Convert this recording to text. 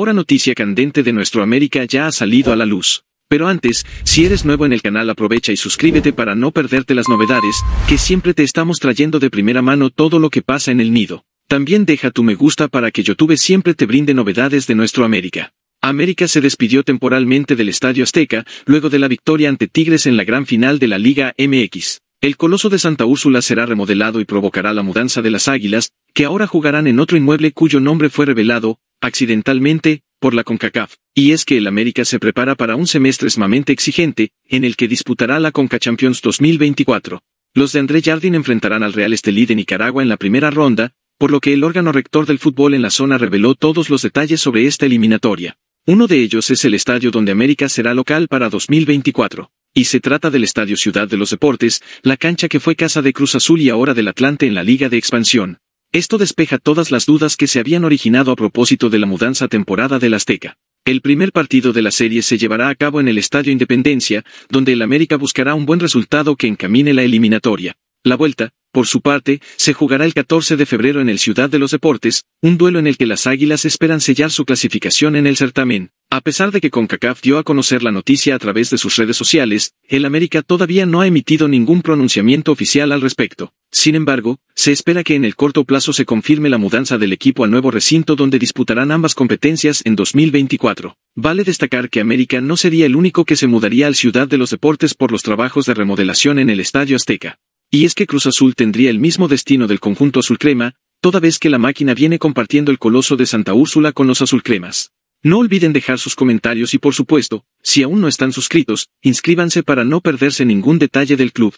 Ahora noticia candente de nuestro América ya ha salido a la luz. Pero antes, si eres nuevo en el canal aprovecha y suscríbete para no perderte las novedades, que siempre te estamos trayendo de primera mano todo lo que pasa en el nido. También deja tu me gusta para que YouTube siempre te brinde novedades de nuestro América. América se despidió temporalmente del Estadio Azteca, luego de la victoria ante Tigres en la gran final de la Liga MX. El Coloso de Santa Úrsula será remodelado y provocará la mudanza de las Águilas, que ahora jugarán en otro inmueble cuyo nombre fue revelado, accidentalmente, por la CONCACAF, y es que el América se prepara para un semestre sumamente exigente, en el que disputará la CONCA Champions 2024. Los de André Jardín enfrentarán al Real Estelí de Nicaragua en la primera ronda, por lo que el órgano rector del fútbol en la zona reveló todos los detalles sobre esta eliminatoria. Uno de ellos es el estadio donde América será local para 2024. Y se trata del Estadio Ciudad de los Deportes, la cancha que fue casa de Cruz Azul y ahora del Atlante en la Liga de Expansión. Esto despeja todas las dudas que se habían originado a propósito de la mudanza temporada del Azteca. El primer partido de la serie se llevará a cabo en el Estadio Independencia, donde el América buscará un buen resultado que encamine la eliminatoria. La vuelta, por su parte, se jugará el 14 de febrero en el Ciudad de los Deportes, un duelo en el que las Águilas esperan sellar su clasificación en el certamen. A pesar de que CONCACAF dio a conocer la noticia a través de sus redes sociales, el América todavía no ha emitido ningún pronunciamiento oficial al respecto. Sin embargo, se espera que en el corto plazo se confirme la mudanza del equipo al nuevo recinto donde disputarán ambas competencias en 2024. Vale destacar que América no sería el único que se mudaría al Ciudad de los Deportes por los trabajos de remodelación en el Estadio Azteca. Y es que Cruz Azul tendría el mismo destino del conjunto azulcrema, toda vez que la máquina viene compartiendo el coloso de Santa Úrsula con los azulcremas. No olviden dejar sus comentarios y por supuesto, si aún no están suscritos, inscríbanse para no perderse ningún detalle del club.